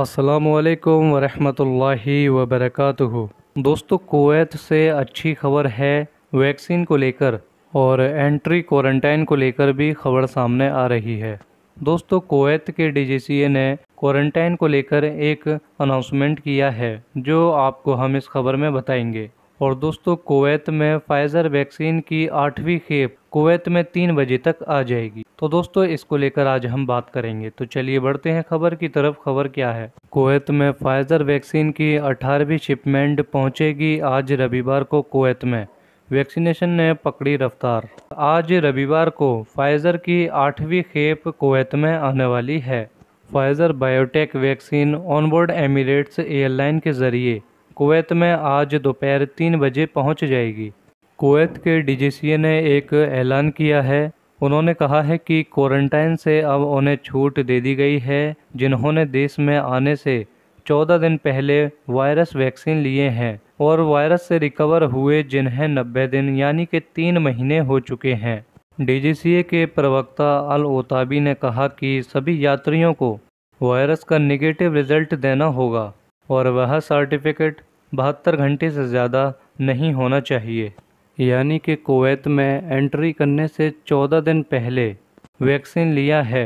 असलकम वरहमतुल्लाह वबरकatuh दोस्तों कुवैत से अच्छी खबर है वैक्सीन को लेकर और एंट्री क्वारंटाइन को लेकर भी खबर सामने आ रही है दोस्तों कुवैत के डीजीसीए ने क्वारंटाइन को लेकर एक अनाउंसमेंट किया है जो आपको हम इस खबर में बताएंगे और दोस्तों कुवैत में फाइज़र वैक्सीन की आठवीं खेप कुवैत में तीन बजे तक आ जाएगी तो दोस्तों इसको लेकर आज हम बात करेंगे तो चलिए बढ़ते हैं खबर की तरफ खबर क्या है कुवैत में फाइजर वैक्सीन की अठारहवीं शिपमेंट पहुंचेगी आज रविवार को कुवैत में वैक्सीनेशन ने पकड़ी रफ्तार आज रविवार को फाइजर की आठवीं खेप कुवैत में आने वाली है Pfizer biotech vaccine onboard Emirates airline के जरिए कुवैत में आज दोपहर तीन बजे पहुंच जाएगी कुवैत के डीजीसीए ने एक ऐलान किया है उन्होंने कहा है कि क्वारंटाइन से अब उन्हें छूट दे दी गई है जिन्होंने देश में आने से 14 दिन पहले वायरस वैक्सीन लिए हैं और वायरस से रिकवर हुए जिन्हें 90 दिन यानी कि तीन महीने हो चुके हैं डीजीसीए के प्रवक्ता अल ओताबी ने कहा कि सभी यात्रियों को वायरस का निगेटिव रिजल्ट देना होगा और वह सर्टिफिकेट बहत्तर घंटे से ज़्यादा नहीं होना चाहिए यानी कि कुवैत में एंट्री करने से 14 दिन पहले वैक्सीन लिया है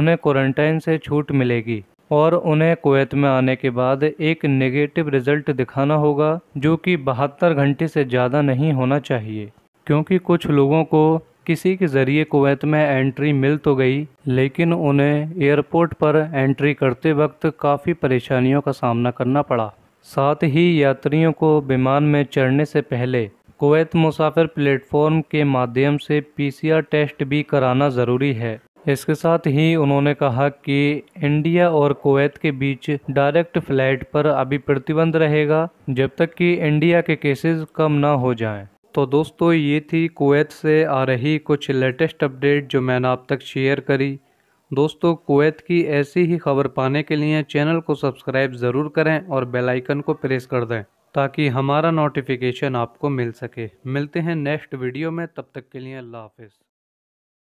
उन्हें क्वारंटाइन से छूट मिलेगी और उन्हें कुवैत में आने के बाद एक नेगेटिव रिज़ल्ट दिखाना होगा जो कि बहत्तर घंटे से ज़्यादा नहीं होना चाहिए क्योंकि कुछ लोगों को किसी के ज़रिए कुवैत में एंट्री मिल तो गई लेकिन उन्हें एयरपोर्ट पर एंट्री करते वक्त काफ़ी परेशानियों का सामना करना पड़ा साथ ही यात्रियों को विमान में चढ़ने से पहले कोवैत मुसाफिर प्लेटफॉर्म के माध्यम से पीसीआर टेस्ट भी कराना ज़रूरी है इसके साथ ही उन्होंने कहा कि इंडिया और कुवैत के बीच डायरेक्ट फ्लाइट पर अभी प्रतिबंध रहेगा जब तक कि इंडिया के केसेस कम ना हो जाएं। तो दोस्तों ये थी कुवैत से आ रही कुछ लेटेस्ट अपडेट जो मैंने आप तक शेयर करी दोस्तों कुवैत की ऐसी ही खबर पाने के लिए चैनल को सब्सक्राइब ज़रूर करें और बेलाइकन को प्रेस कर दें ताकि हमारा नोटिफिकेशन आपको मिल सके मिलते हैं नेक्स्ट वीडियो में तब तक के लिए अल्लाह हाफिज़